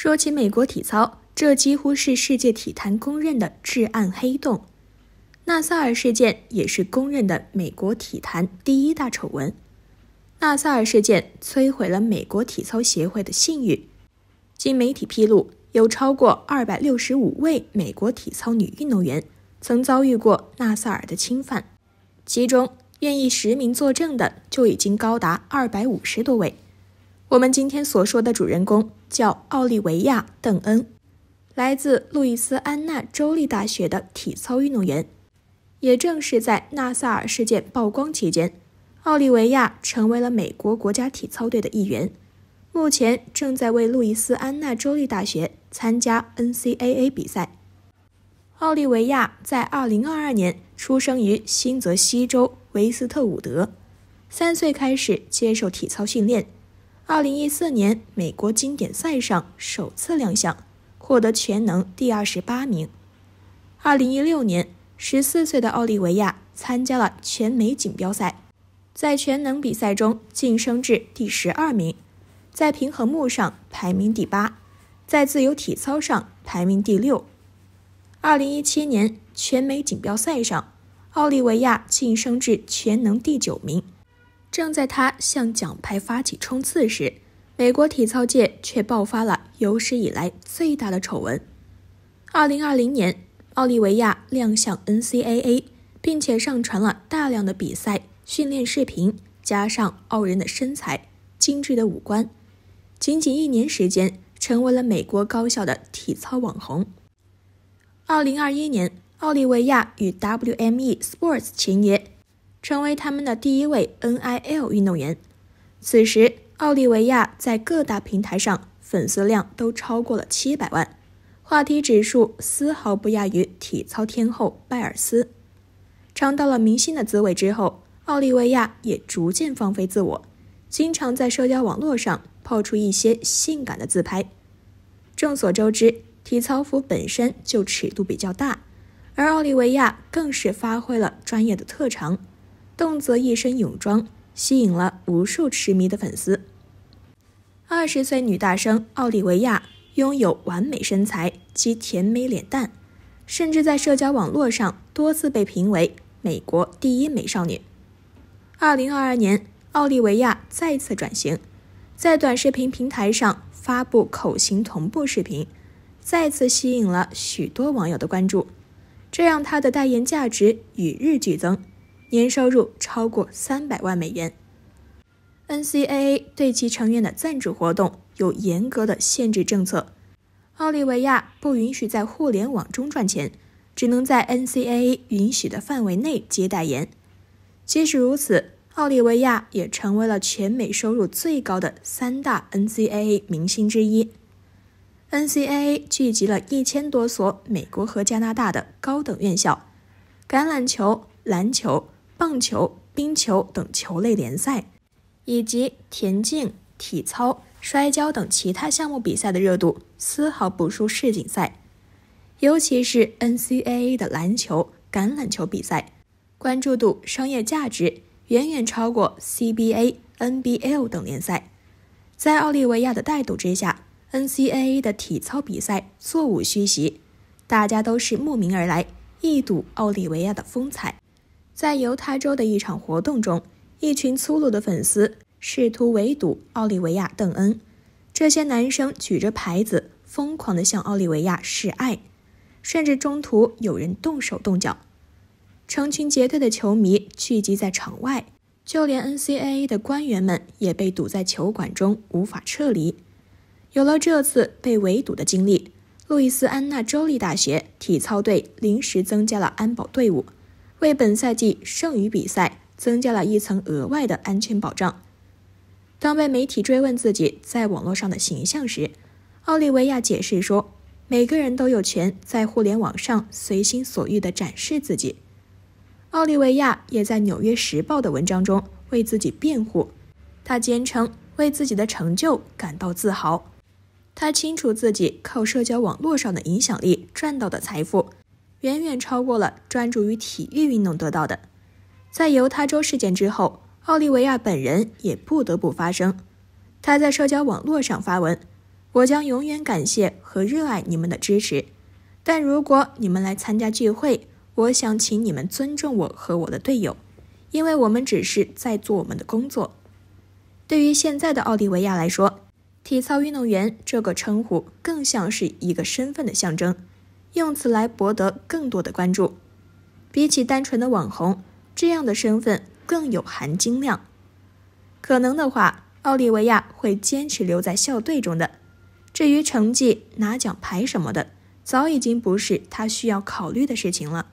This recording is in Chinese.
说起美国体操，这几乎是世界体坛公认的“至暗黑洞”。纳萨尔事件也是公认的美国体坛第一大丑闻。纳萨尔事件摧毁了美国体操协会的信誉。经媒体披露，有超过二百六十五位美国体操女运动员曾遭遇过纳萨尔的侵犯，其中愿意实名作证的就已经高达二百五十多位。我们今天所说的主人公叫奥利维亚·邓恩，来自路易斯安那州立大学的体操运动员。也正是在纳萨尔事件曝光期间，奥利维亚成为了美国国家体操队的一员。目前正在为路易斯安那州立大学参加 NCAA 比赛。奥利维亚在2022年出生于新泽西州维斯特伍德，三岁开始接受体操训练。二零一四年，美国经典赛上首次亮相，获得全能第二十八名。二零一六年，十四岁的奥利维亚参加了全美锦标赛，在全能比赛中晋升至第十二名，在平衡木上排名第八，在自由体操上排名第六。二零一七年全美锦标赛上，奥利维亚晋升至全能第九名。正在他向奖牌发起冲刺时，美国体操界却爆发了有史以来最大的丑闻。2020年，奥利维亚亮相 NCAA，并且上传了大量的比赛训练视频，加上傲人的身材、精致的五官，仅仅一年时间，成为了美国高校的体操网红。2021年，奥利维亚与 WME Sports 签约。成为他们的第一位 NIL 运动员。此时，奥利维亚在各大平台上粉丝量都超过了七百万，话题指数丝毫不亚于体操天后拜尔斯。尝到了明星的滋味之后，奥利维亚也逐渐放飞自我，经常在社交网络上抛出一些性感的自拍。众所周知，体操服本身就尺度比较大，而奥利维亚更是发挥了专业的特长。动辄一身泳装，吸引了无数痴迷的粉丝。二十岁女大生奥利维亚拥有完美身材及甜美脸蛋，甚至在社交网络上多次被评为美国第一美少女。二零二二年，奥利维亚再次转型，在短视频平台上发布口型同步视频，再次吸引了许多网友的关注，这让她的代言价值与日俱增。年收入超过三百万美元。NCAA 对其成员的赞助活动有严格的限制政策，奥利维亚不允许在互联网中赚钱，只能在 NCAA 允许的范围内接代言。即使如此，奥利维亚也成为了全美收入最高的三大 NCAA 明星之一。NCAA 聚集了一千多所美国和加拿大的高等院校，橄榄球、篮球。棒球、冰球等球类联赛，以及田径、体操、摔跤等其他项目比赛的热度丝毫不输世锦赛，尤其是 NCAA 的篮球、橄榄球比赛，关注度、商业价值远远超过 CBA、NBL 等联赛。在奥利维亚的带动之下，NCAA 的体操比赛座无虚席，大家都是慕名而来，一睹奥利维亚的风采。在犹他州的一场活动中，一群粗鲁的粉丝试图围堵奥利维亚·邓恩。这些男生举着牌子，疯狂地向奥利维亚示爱，甚至中途有人动手动脚。成群结队的球迷聚集在场外，就连 NCAA 的官员们也被堵在球馆中，无法撤离。有了这次被围堵的经历，路易斯安那州立大学体操队临时增加了安保队伍。为本赛季剩余比赛增加了一层额外的安全保障。当被媒体追问自己在网络上的形象时，奥利维亚解释说：“每个人都有权在互联网上随心所欲地展示自己。”奥利维亚也在《纽约时报》的文章中为自己辩护，他坚称为自己的成就感到自豪，他清楚自己靠社交网络上的影响力赚到的财富。远远超过了专注于体育运动得到的。在犹他州事件之后，奥利维亚本人也不得不发声。他在社交网络上发文：“我将永远感谢和热爱你们的支持，但如果你们来参加聚会，我想请你们尊重我和我的队友，因为我们只是在做我们的工作。”对于现在的奥利维亚来说，体操运动员这个称呼更像是一个身份的象征。用此来博得更多的关注，比起单纯的网红，这样的身份更有含金量。可能的话，奥利维亚会坚持留在校队中的。至于成绩、拿奖牌什么的，早已经不是他需要考虑的事情了。